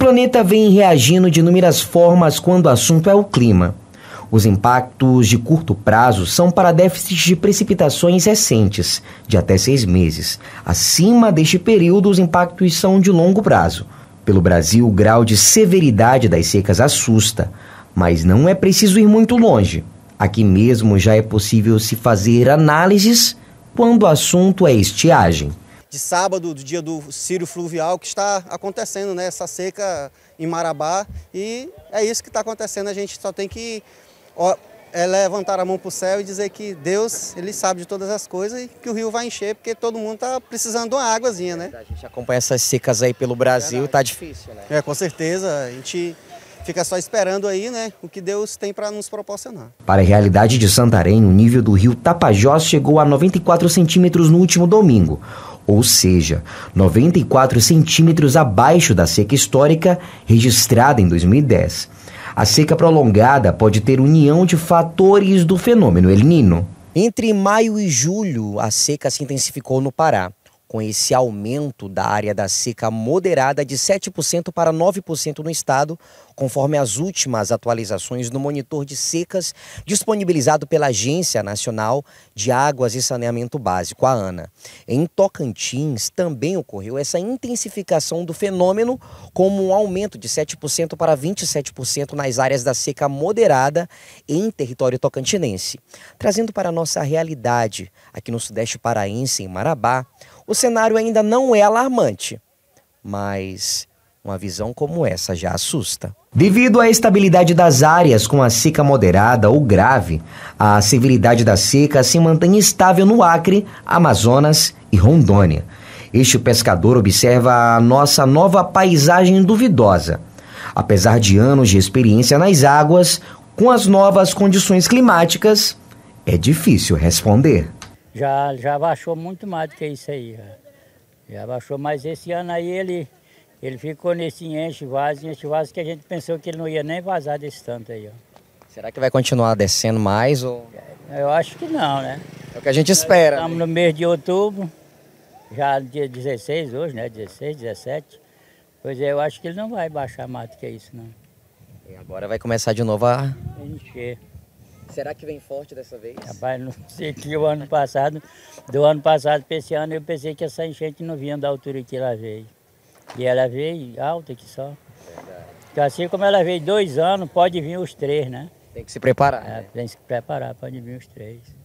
planeta vem reagindo de inúmeras formas quando o assunto é o clima. Os impactos de curto prazo são para déficits de precipitações recentes, de até seis meses. Acima deste período, os impactos são de longo prazo. Pelo Brasil, o grau de severidade das secas assusta, mas não é preciso ir muito longe. Aqui mesmo já é possível se fazer análises quando o assunto é estiagem de sábado, do dia do Ciro Fluvial, que está acontecendo, né? Essa seca em Marabá. E é isso que está acontecendo. A gente só tem que ó, é levantar a mão para o céu e dizer que Deus, Ele sabe de todas as coisas e que o rio vai encher, porque todo mundo está precisando de uma águazinha, né? A gente acompanha essas secas aí pelo Brasil, está difícil, né? É, com certeza. A gente fica só esperando aí, né, o que Deus tem para nos proporcionar. Para a realidade de Santarém, o nível do rio Tapajós chegou a 94 centímetros no último domingo ou seja, 94 centímetros abaixo da seca histórica registrada em 2010. A seca prolongada pode ter união de fatores do fenômeno El Nino. Entre maio e julho, a seca se intensificou no Pará com esse aumento da área da seca moderada de 7% para 9% no estado, conforme as últimas atualizações no monitor de secas disponibilizado pela Agência Nacional de Águas e Saneamento Básico, a ANA. Em Tocantins também ocorreu essa intensificação do fenômeno, como um aumento de 7% para 27% nas áreas da seca moderada em território tocantinense, trazendo para a nossa realidade aqui no Sudeste Paraense, em Marabá, o cenário ainda não é alarmante, mas uma visão como essa já assusta. Devido à estabilidade das áreas com a seca moderada ou grave, a severidade da seca se mantém estável no Acre, Amazonas e Rondônia. Este pescador observa a nossa nova paisagem duvidosa. Apesar de anos de experiência nas águas, com as novas condições climáticas, é difícil responder já, já baixou muito mais do que isso aí. Já, já baixou, mas esse ano aí ele, ele ficou nesse enche vaso, enche vaso que a gente pensou que ele não ia nem vazar desse tanto aí. Ó. Será que vai continuar descendo mais? Ou... Eu acho que não, né? É o que a gente espera. estamos né? no mês de outubro, já dia 16 hoje, né? 16, 17. Pois é, eu acho que ele não vai baixar mais do que isso, não. E agora vai começar de novo a... Encher. Será que vem forte dessa vez? Rapaz, não sei que o ano passado, do ano passado para esse ano, eu pensei que essa enchente não vinha da altura que ela veio. E ela veio alta aqui só. Verdade. Então, assim como ela veio dois anos, pode vir os três, né? Tem que se preparar. É, né? Tem que se preparar, pode vir os três.